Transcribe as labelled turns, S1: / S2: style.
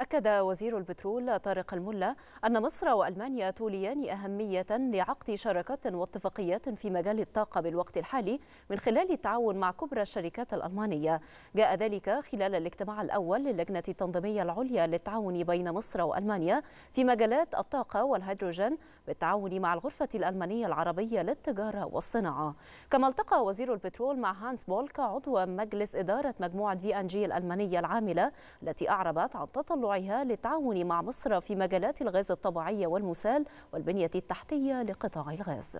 S1: أكد وزير البترول طارق الملا أن مصر وألمانيا توليان أهمية لعقد شراكات واتفاقيات في مجال الطاقة بالوقت الحالي من خلال التعاون مع كبرى الشركات الألمانية جاء ذلك خلال الاجتماع الأول للجنة التنظيمية العليا للتعاون بين مصر وألمانيا في مجالات الطاقة والهيدروجين بالتعاون مع الغرفة الألمانية العربية للتجارة والصناعة كما التقى وزير البترول مع هانس بولك عضو مجلس إدارة مجموعة في أن جي الألمانية العاملة التي أعربت عن تطلع موضوعها للتعاون مع مصر في مجالات الغاز الطبيعي والمسال والبنية التحتية لقطاع الغاز